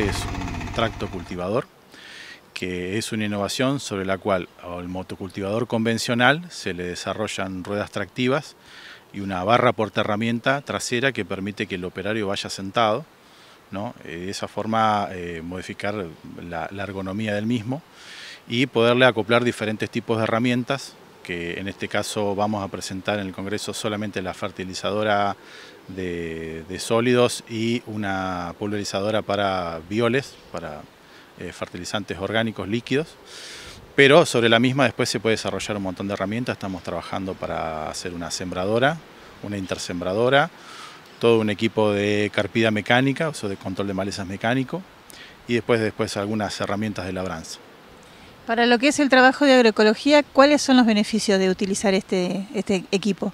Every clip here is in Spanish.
es un tracto cultivador que es una innovación sobre la cual al motocultivador convencional se le desarrollan ruedas tractivas y una barra herramienta trasera que permite que el operario vaya sentado, ¿no? Eh, de esa forma eh, modificar la, la ergonomía del mismo y poderle acoplar diferentes tipos de herramientas que en este caso vamos a presentar en el Congreso solamente la fertilizadora de, sólidos y una pulverizadora para bioles, para eh, fertilizantes orgánicos líquidos. Pero sobre la misma después se puede desarrollar un montón de herramientas. Estamos trabajando para hacer una sembradora, una intersembradora, todo un equipo de carpida mecánica, o de control de malezas mecánico, y después, después algunas herramientas de labranza. Para lo que es el trabajo de agroecología, ¿cuáles son los beneficios de utilizar este, este equipo?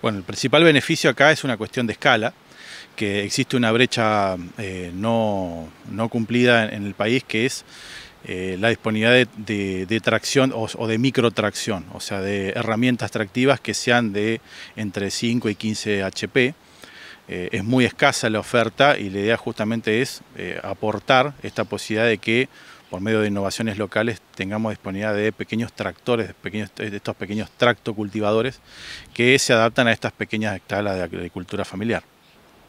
Bueno, el principal beneficio acá es una cuestión de escala, que existe una brecha eh, no, no, cumplida en el país que es eh, la disponibilidad de, tracción o, de microtracción, o sea, de herramientas tractivas que sean de entre 5 y 15 HP. Eh, es muy escasa la oferta y la idea justamente es aportar esta posibilidad de que por medio de innovaciones locales tengamos disponibilidad de pequeños tractores, de, pequeños, de estos pequeños tractocultivadores que se adaptan a estas pequeñas escalas de agricultura familiar.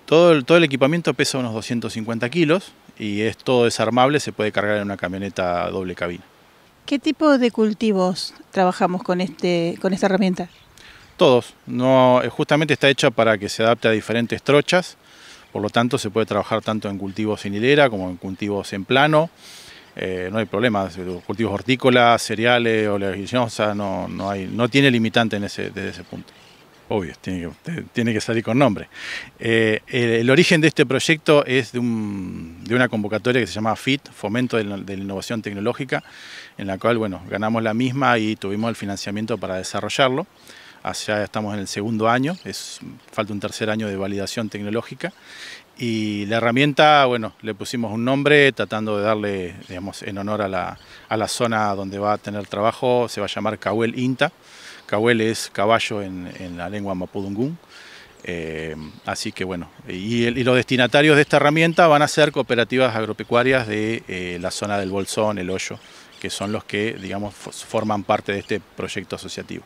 Todo el, todo el equipamiento pesa unos 250 kilos y es todo desarmable, se puede cargar en una camioneta doble cabina. ¿Qué tipo de cultivos trabajamos con, este, con esta herramienta? Todos. No, eh, justamente está hecha para que se adapte a diferentes trochas, por lo tanto se puede trabajar tanto en cultivos en hilera como en cultivos en plano, eh, no hay problemas. cultivos hortícolas, cereales, oleaginosas, no, no, no tiene limitante desde ese punto. Obvio, tiene que, salir con nombre. Eh, el, origen de este proyecto es de, una convocatoria que se llama FIT, Fomento de la, de la Innovación Tecnológica, en la cual bueno, ganamos la misma y tuvimos el financiamiento para desarrollarlo ya estamos en el segundo año, es, falta un tercer año de validación tecnológica. Y la herramienta, bueno, le pusimos un nombre tratando de darle, digamos, en honor a la, a la zona donde va a tener trabajo, se va a llamar Cahuel Inta. Cahuel es caballo en, la lengua mapudungún. Eh, así que bueno, y, los destinatarios de esta herramienta van a ser cooperativas agropecuarias de eh, la zona del Bolsón, el Hoyo, que son los que, digamos, forman parte de este proyecto asociativo.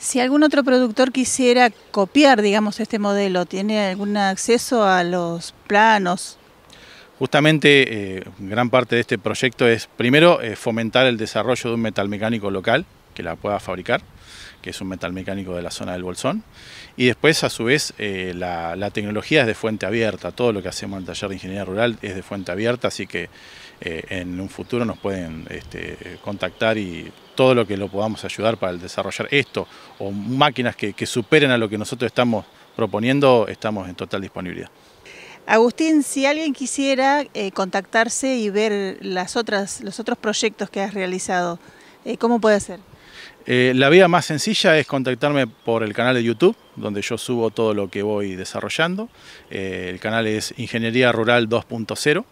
Si algún otro productor quisiera copiar, digamos, este modelo, ¿tiene algún acceso a los planos? Justamente eh, gran parte de este proyecto es, primero, eh, fomentar el desarrollo de un metal mecánico local que la pueda fabricar, que es un metal mecánico de la zona del Bolsón, y después, a su vez, eh, la, tecnología es de fuente abierta, todo lo que hacemos en el taller de ingeniería rural es de fuente abierta, así que en un futuro nos pueden este, contactar y todo lo que lo podamos ayudar para desarrollar esto o máquinas que, superen a lo que nosotros estamos proponiendo, estamos en total disponibilidad. Agustín, si alguien quisiera eh, contactarse y ver las otras, los otros proyectos que has realizado, eh, ¿cómo puede hacer? Eh, la vía más sencilla es contactarme por el canal de YouTube, donde yo subo todo lo que voy desarrollando. el canal es Ingeniería Rural 2.0.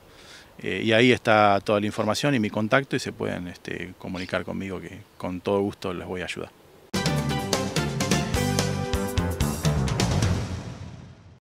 Eh, y ahí está toda la información y mi contacto y se pueden este, comunicar conmigo que con todo gusto les voy a ayudar.